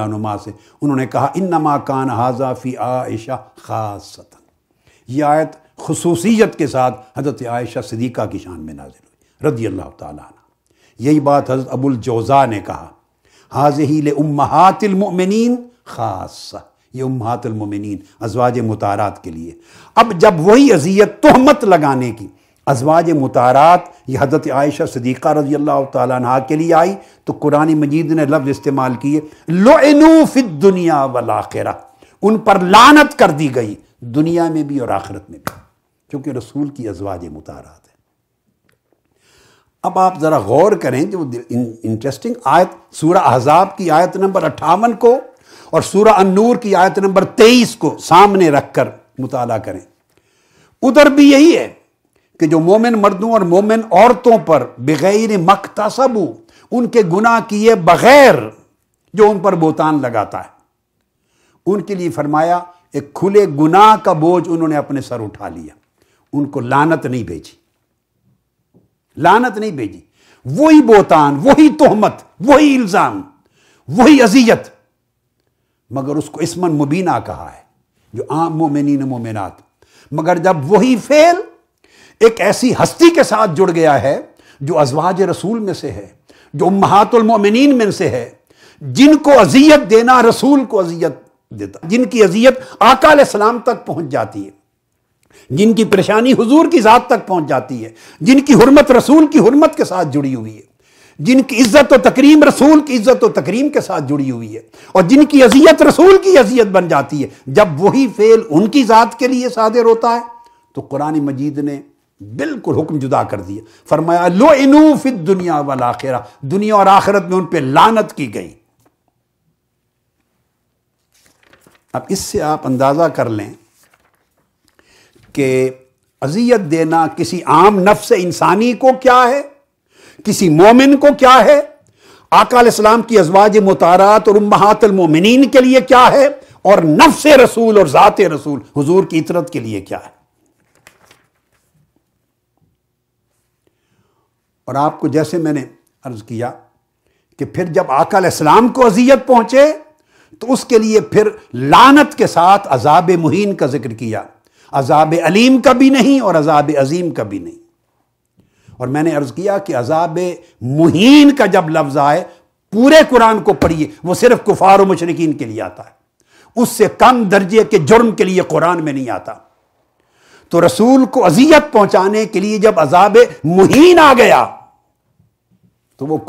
नुमा से उन्होंने कहा इन नमा कान हाजा फ़ी आयशा ख़ासता ये आयत खसूसियत के साथ हज़रत आयशा सदीक़ा की शान में नाजिल हुई रदी अल्लाह ताली यही बात हज़रत अबुल जोज़ा ने कहा हाज ही ले उम्मातिलमिन ख़ास ये उम्मातिलमिन अजवाज मुतारात के लिए अब जब वही अजियत तहमत लगाने की अजवाज मतारात ये हज़रत आयशा सदीक़ा रजी अल्लाह तह के लिए आई तो कुरान मजीद ने लफ्ज़ इस्तेमाल किए लोनु फिद दुनिया वलाखरा उन पर लानत कर दी गई दुनिया में भी और आखिरत में भी क्योंकि रसूल की अजवाज मतारात है अब आप ज़रा गौर करें जो इंटरेस्टिंग आयत सूर अहजाब की आयत नंबर अट्ठावन को और सूर अनूर की आयत नंबर तेईस को सामने रख कर मुताला करें उधर भी यही है कि जो मोमिन मर्दों और मोमिन औरतों पर बगैर मकतसबू उनके गुना किए बगैर जो उन पर बोतान लगाता है उनके लिए फरमाया एक खुले गुनाह का बोझ उन्होंने अपने सर उठा लिया उनको लानत नहीं भेजी लानत नहीं भेजी वही बोतान वही तोहमत वही इल्जाम वही अजियत मगर उसको इसमन मुबीना कहा है जो आम मोमिन मोमिनत मगर जब वही फेल एक ऐसी हस्ती के साथ जुड़ गया है जो अजवाज रसूल में से है जो महातुलमोमिन में से है जिनको अजियत देना रसूल को अजियत देता जिनकी अजियत आकाल सलाम तक पहुंच जाती है जिनकी परेशानी हुजूर की ज़ात तक पहुंच जाती है जिनकी हुरमत रसूल की हुरमत के साथ जुड़ी हुई है जिनकी इज्जत और तकरीम रसूल की इज्जत और तकरीम के साथ जुड़ी हुई है और जिनकी अजियत रसूल की अजियत बन जाती है जब वही फेल उनकी ज़ात के लिए सादिर होता है तो कुरानी मजीद ने बिल्कुल हुक्म जुदा कर दिया फरमाया लो इनू दुनिया वाल आखिर दुनिया और आखिरत में उन पर लानत की गई अब इससे आप अंदाज़ा कर लें कि अजियत देना किसी आम नफ्स इंसानी को क्या है किसी मोमिन को क्या है इस्लाम की अजवाज मुतारात और उम्मातमिन के लिए क्या है और नफ्स रसूल और ज़ात रसूल हजूर की इतरत के लिए क्या है और आपको जैसे मैंने अर्ज किया कि फिर जब आकल इस्लाम को अजियत पहुंचे तो उसके लिए फिर लानत के साथ अजाब मुहीन का जिक्र किया अजाब अलीम का भी नहीं और अजाब अजीम का भी नहीं और मैंने अर्ज किया कि अजाब मुहीन का जब लफ्ज आए पूरे कुरान को पढ़िए वो सिर्फ कुफार मशरकिन के लिए आता है उससे कम दर्जे के जुर्म के लिए कुरान में नहीं आता तो रसूल को अजियत पहुंचाने के लिए जब अजाब मुहीन आ गया तो वो